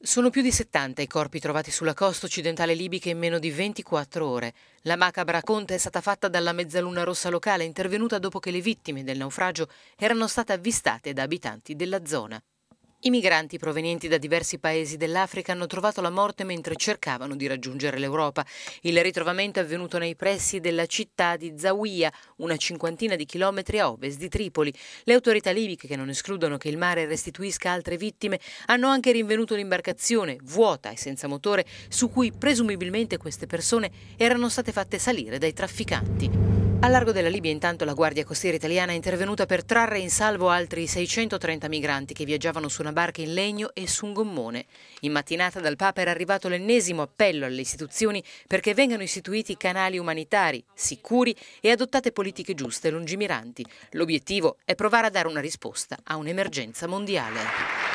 Sono più di 70 i corpi trovati sulla costa occidentale libica in meno di 24 ore. La macabra conta è stata fatta dalla mezzaluna rossa locale intervenuta dopo che le vittime del naufragio erano state avvistate da abitanti della zona. I migranti provenienti da diversi paesi dell'Africa hanno trovato la morte mentre cercavano di raggiungere l'Europa. Il ritrovamento è avvenuto nei pressi della città di Zawiya, una cinquantina di chilometri a ovest di Tripoli. Le autorità libiche, che non escludono che il mare restituisca altre vittime, hanno anche rinvenuto l'imbarcazione, vuota e senza motore, su cui presumibilmente queste persone erano state fatte salire dai trafficanti. Al largo della Libia intanto la Guardia Costiera italiana è intervenuta per trarre in salvo altri 630 migranti che viaggiavano su una barca in legno e su un gommone. In mattinata dal Papa era arrivato l'ennesimo appello alle istituzioni perché vengano istituiti canali umanitari sicuri e adottate politiche giuste e lungimiranti. L'obiettivo è provare a dare una risposta a un'emergenza mondiale.